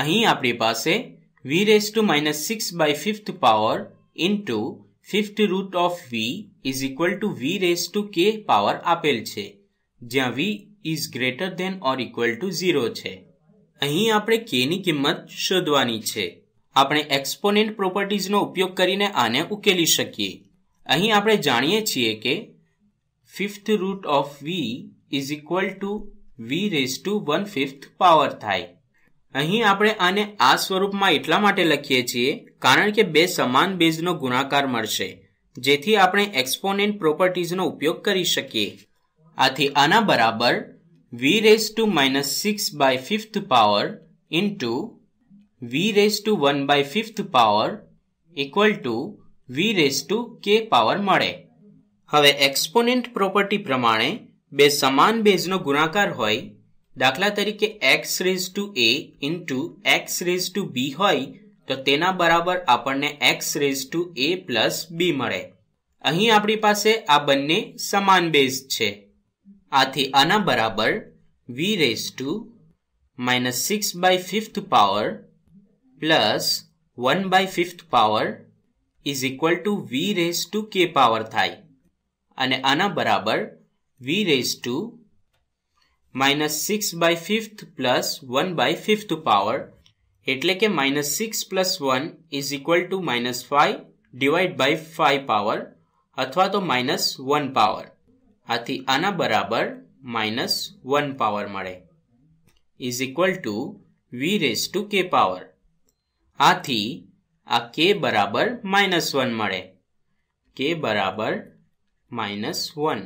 અહીં આપણી પાસે v raise to minus six by fifth power into fifth root of v is equal to v raise to k power આપેલ છે જ્યાં v is greater than or equal to zero છે અહીં આપણે કેની કિંમત શોધવાની છે આપણે એક્સપોનેન્ટ પ્રોપર્ટીઝનો ઉપયોગ કરીને આને ઉકેલી શકીએ અહીં આપણે જાણીએ છીએ કે fifth root of v is equal to v raise to one fifth power થાય અહીં આપણે આને આ સ્વરૂપમાં એટલા માટે લખીએ છીએ કારણ કે બે સમાન બેઝનો ગુણાકાર મળશે જેથી આપણે એક્સપોનેન્ટ પ્રોપર્ટીઝનો ઉપયોગ કરી શકીએ આથી આના બરાબર v raise to minus six by fifth power into v raise to one by fifth power equal to v raise to k power મળે હવે એક્સપોનેન્ટ પ્રોપર્ટી પ્રમાણે બે સમાન બેઝનો ગુણાકાર હોય દાખલા તરીકે x raise to a into x raise to b હોય તો તેના બરાબર આપણને x raise to a plus b મળે અહીં આપણી પાસે આ બંને સમાન બેઝ છે આથી આના બરાબર v raise to minus six by fifth power plus one by fifth power is equal to v raise to k power થાય અને આના બરાબર v raise to minus six by fifth plus one by fifth power એટલે કે minus six plus one is equal to minus five divide by five power અથવા તો minus one power આથી આના બરાબર માઇનસ વન પાવર મળે is equal to v raise to k power આથી આ કે બરાબર માઇનસ વન મળે કે બરાબર માઇનસ વન